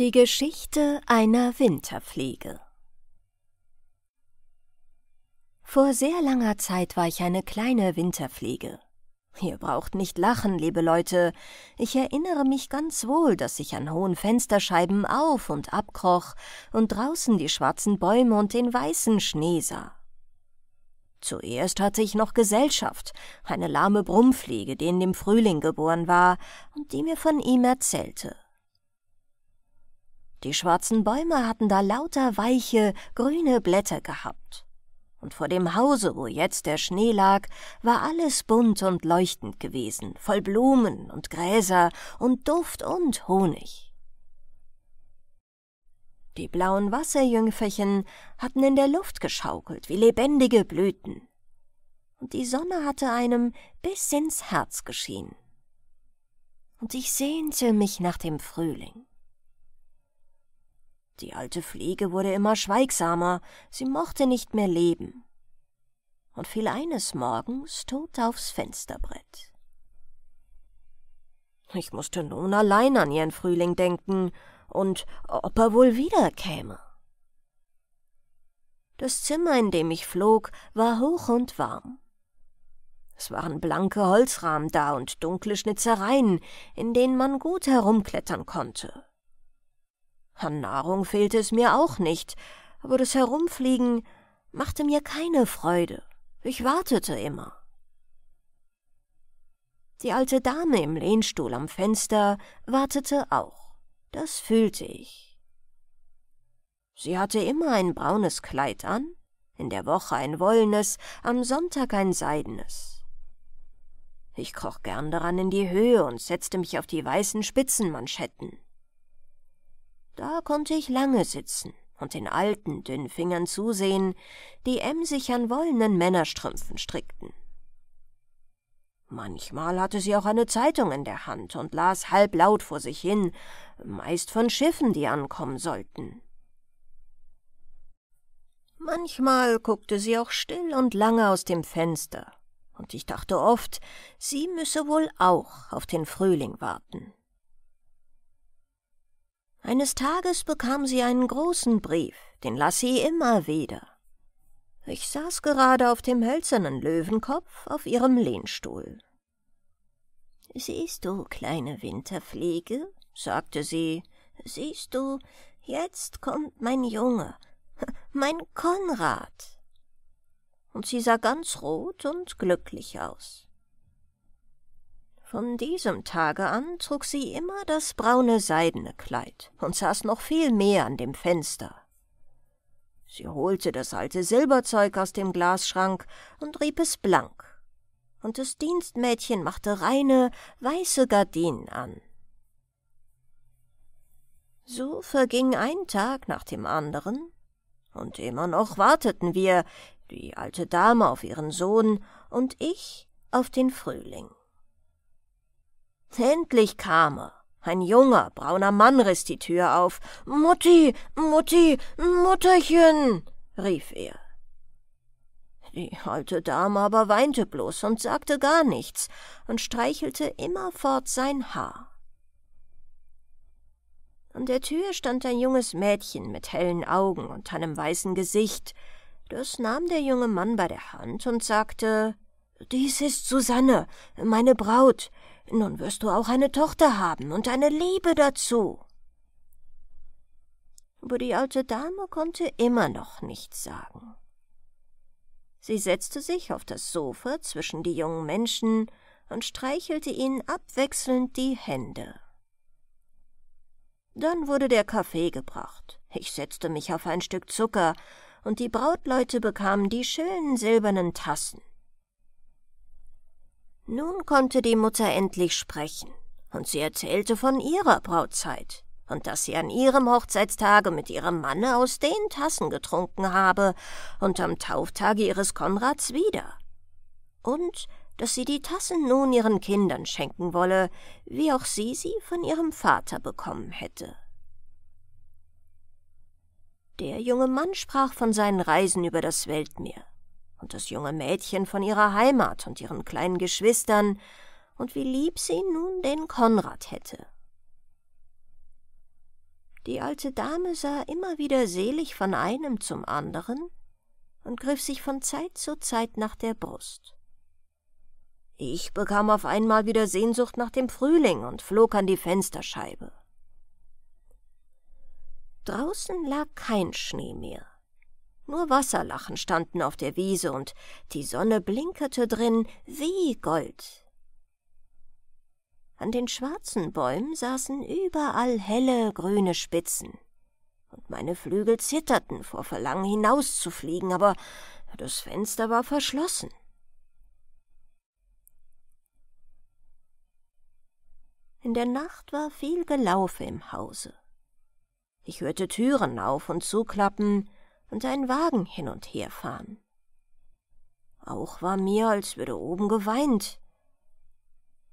Die Geschichte einer Winterpflege Vor sehr langer Zeit war ich eine kleine Winterpflege. Ihr braucht nicht lachen, liebe Leute. Ich erinnere mich ganz wohl, dass ich an hohen Fensterscheiben auf und abkroch und draußen die schwarzen Bäume und den weißen Schnee sah. Zuerst hatte ich noch Gesellschaft, eine lahme Brummfliege, die in dem Frühling geboren war und die mir von ihm erzählte. Die schwarzen Bäume hatten da lauter weiche, grüne Blätter gehabt. Und vor dem Hause, wo jetzt der Schnee lag, war alles bunt und leuchtend gewesen, voll Blumen und Gräser und Duft und Honig. Die blauen Wasserjüngferchen hatten in der Luft geschaukelt wie lebendige Blüten. Und die Sonne hatte einem bis ins Herz geschienen. Und ich sehnte mich nach dem Frühling. Die alte Fliege wurde immer schweigsamer, sie mochte nicht mehr leben, und fiel eines Morgens tot aufs Fensterbrett. Ich musste nun allein an ihren Frühling denken und ob er wohl wiederkäme. Das Zimmer, in dem ich flog, war hoch und warm. Es waren blanke Holzrahmen da und dunkle Schnitzereien, in denen man gut herumklettern konnte. An Nahrung fehlte es mir auch nicht, aber das Herumfliegen machte mir keine Freude. Ich wartete immer. Die alte Dame im Lehnstuhl am Fenster wartete auch. Das fühlte ich. Sie hatte immer ein braunes Kleid an, in der Woche ein wollenes, am Sonntag ein seidenes. Ich kroch gern daran in die Höhe und setzte mich auf die weißen Spitzenmanschetten. Da konnte ich lange sitzen und den alten, dünnen Fingern zusehen, die emsig an wollenen Männerstrümpfen strickten. Manchmal hatte sie auch eine Zeitung in der Hand und las halblaut vor sich hin, meist von Schiffen, die ankommen sollten. Manchmal guckte sie auch still und lange aus dem Fenster, und ich dachte oft, sie müsse wohl auch auf den Frühling warten. Eines Tages bekam sie einen großen Brief, den las sie immer wieder. Ich saß gerade auf dem hölzernen Löwenkopf auf ihrem Lehnstuhl. Siehst du, kleine Winterfliege, sagte sie, siehst du, jetzt kommt mein Junge, mein Konrad. Und sie sah ganz rot und glücklich aus. Von diesem Tage an trug sie immer das braune seidene Kleid und saß noch viel mehr an dem Fenster. Sie holte das alte Silberzeug aus dem Glasschrank und rieb es blank, und das Dienstmädchen machte reine, weiße Gardinen an. So verging ein Tag nach dem anderen, und immer noch warteten wir, die alte Dame auf ihren Sohn und ich auf den Frühling. Endlich kam er. Ein junger, brauner Mann riss die Tür auf. Mutti, Mutti, Mutterchen, rief er. Die alte Dame aber weinte bloß und sagte gar nichts und streichelte immerfort sein Haar. An der Tür stand ein junges Mädchen mit hellen Augen und einem weißen Gesicht. Das nahm der junge Mann bei der Hand und sagte Dies ist Susanne, meine Braut. Nun wirst du auch eine Tochter haben und eine Liebe dazu. Aber die alte Dame konnte immer noch nichts sagen. Sie setzte sich auf das Sofa zwischen die jungen Menschen und streichelte ihnen abwechselnd die Hände. Dann wurde der Kaffee gebracht. Ich setzte mich auf ein Stück Zucker, und die Brautleute bekamen die schönen silbernen Tassen. Nun konnte die Mutter endlich sprechen, und sie erzählte von ihrer Brautzeit und dass sie an ihrem Hochzeitstage mit ihrem Manne aus den Tassen getrunken habe und am Tauftage ihres Konrads wieder. Und dass sie die Tassen nun ihren Kindern schenken wolle, wie auch sie sie von ihrem Vater bekommen hätte. Der junge Mann sprach von seinen Reisen über das Weltmeer und das junge Mädchen von ihrer Heimat und ihren kleinen Geschwistern und wie lieb sie nun den Konrad hätte. Die alte Dame sah immer wieder selig von einem zum anderen und griff sich von Zeit zu Zeit nach der Brust. Ich bekam auf einmal wieder Sehnsucht nach dem Frühling und flog an die Fensterscheibe. Draußen lag kein Schnee mehr. Nur Wasserlachen standen auf der Wiese und die Sonne blinkerte drin wie Gold. An den schwarzen Bäumen saßen überall helle grüne Spitzen, und meine Flügel zitterten vor Verlangen hinauszufliegen, aber das Fenster war verschlossen. In der Nacht war viel Gelaufe im Hause. Ich hörte Türen auf und zuklappen, und einen Wagen hin und her fahren. Auch war mir, als würde oben geweint.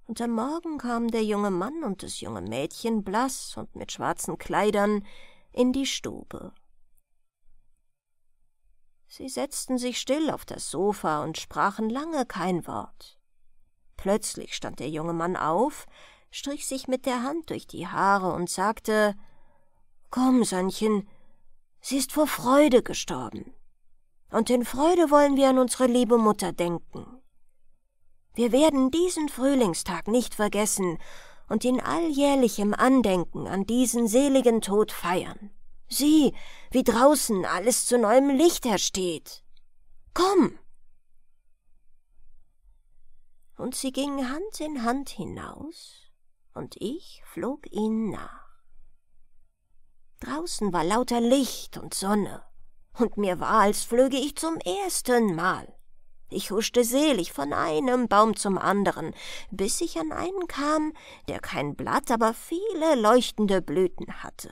Und am Morgen kamen der junge Mann und das junge Mädchen blass und mit schwarzen Kleidern in die Stube. Sie setzten sich still auf das Sofa und sprachen lange kein Wort. Plötzlich stand der junge Mann auf, strich sich mit der Hand durch die Haare und sagte Komm, Sannchen, Sie ist vor Freude gestorben. Und in Freude wollen wir an unsere liebe Mutter denken. Wir werden diesen Frühlingstag nicht vergessen und ihn alljährlich im Andenken an diesen seligen Tod feiern. Sieh, wie draußen alles zu neuem Licht ersteht. Komm! Und sie gingen Hand in Hand hinaus, und ich flog ihnen nach. Draußen war lauter Licht und Sonne, und mir war, als flöge ich zum ersten Mal. Ich huschte selig von einem Baum zum anderen, bis ich an einen kam, der kein Blatt, aber viele leuchtende Blüten hatte.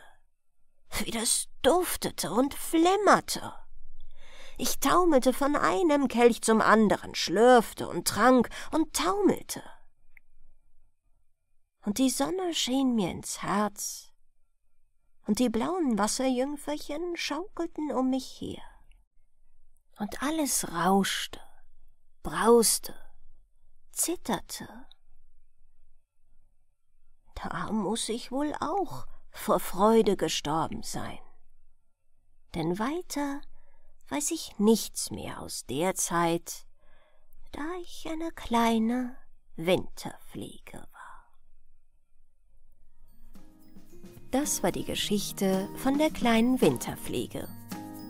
Wie das duftete und flimmerte. Ich taumelte von einem Kelch zum anderen, schlürfte und trank und taumelte. Und die Sonne schien mir ins Herz und die blauen Wasserjüngferchen schaukelten um mich her. Und alles rauschte, brauste, zitterte. Da muß ich wohl auch vor Freude gestorben sein. Denn weiter weiß ich nichts mehr aus der Zeit, da ich eine kleine Winterfliege war. Das war die Geschichte von der kleinen Winterpflege.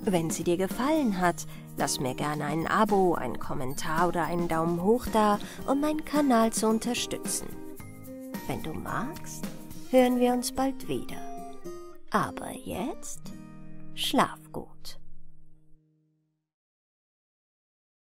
Wenn sie dir gefallen hat, lass mir gerne ein Abo, einen Kommentar oder einen Daumen hoch da, um meinen Kanal zu unterstützen. Wenn du magst, hören wir uns bald wieder. Aber jetzt schlaf gut.